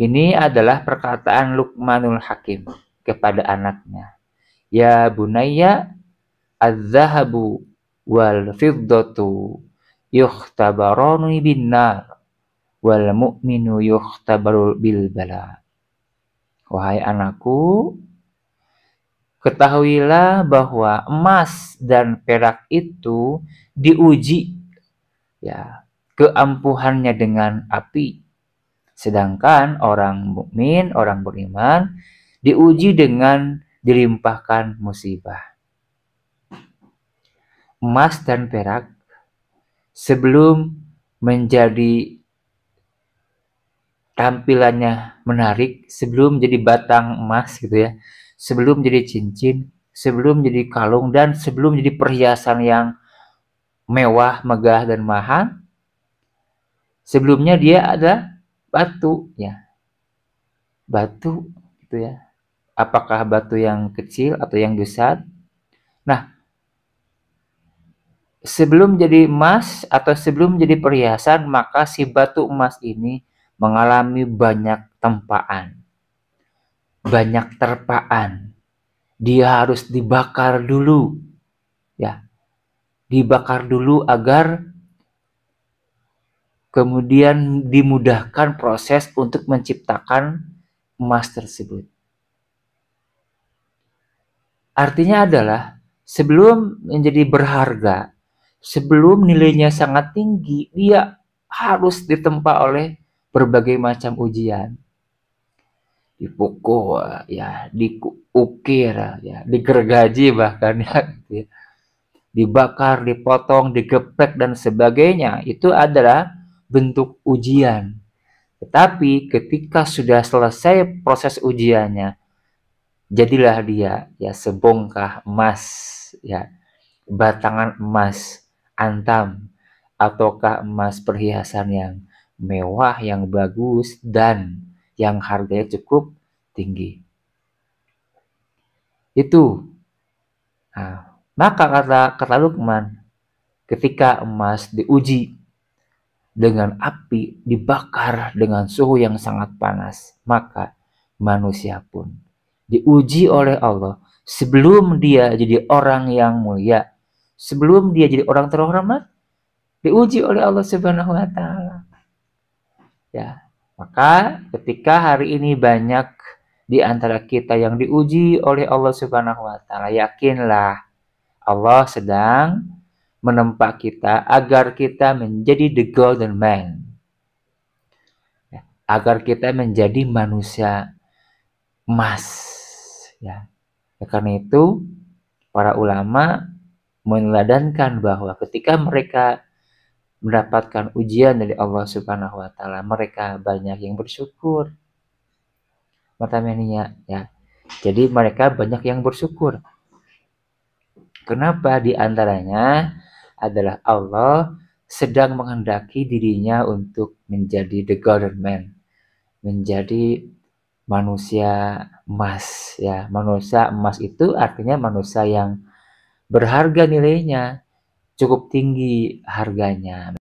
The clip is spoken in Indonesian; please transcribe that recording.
Ini adalah perkataan Luqmanul Hakim kepada anaknya. Ya bunayya az-zahabu wal fiddatu yukhtabaruni bin nar wal mu'minu yukhtabaru bil bala. Wahai anakku, ketahuilah bahwa emas dan perak itu diuji ya keampuhannya dengan api Sedangkan orang mukmin, orang beriman diuji dengan dilimpahkan musibah. Emas dan perak sebelum menjadi tampilannya menarik, sebelum jadi batang emas gitu ya, sebelum jadi cincin, sebelum jadi kalung dan sebelum jadi perhiasan yang mewah, megah dan mahal, sebelumnya dia ada batu ya batu gitu ya apakah batu yang kecil atau yang besar nah sebelum jadi emas atau sebelum jadi perhiasan maka si batu emas ini mengalami banyak tempaan banyak terpaan dia harus dibakar dulu ya dibakar dulu agar kemudian dimudahkan proses untuk menciptakan emas tersebut. Artinya adalah sebelum menjadi berharga, sebelum nilainya sangat tinggi, dia harus ditempa oleh berbagai macam ujian. Dipukul, ya, diukir, ya, digergaji bahkan ya, gitu ya. dibakar, dipotong, digeprek dan sebagainya. Itu adalah bentuk ujian. Tetapi ketika sudah selesai proses ujiannya, jadilah dia ya sebongkah emas, ya batangan emas antam ataukah emas perhiasan yang mewah, yang bagus dan yang harganya cukup tinggi. Itu. Nah, maka kata kata Lukman, ketika emas diuji dengan api, dibakar dengan suhu yang sangat panas, maka manusia pun diuji oleh Allah sebelum dia jadi orang yang mulia, sebelum dia jadi orang terhormat, diuji oleh Allah Subhanahu wa taala. Ya, maka ketika hari ini banyak di antara kita yang diuji oleh Allah Subhanahu wa taala, yakinlah Allah sedang menempa kita agar kita menjadi the golden man. Ya, agar kita menjadi manusia emas. Ya. ya karena itu para ulama meneladankan bahwa ketika mereka mendapatkan ujian dari Allah Subhanahu wa taala, mereka banyak yang bersyukur. Matamania ya. Jadi mereka banyak yang bersyukur. Kenapa di antaranya adalah Allah sedang menghendaki dirinya untuk menjadi the golden man, menjadi manusia emas ya. Manusia emas itu artinya manusia yang berharga nilainya, cukup tinggi harganya.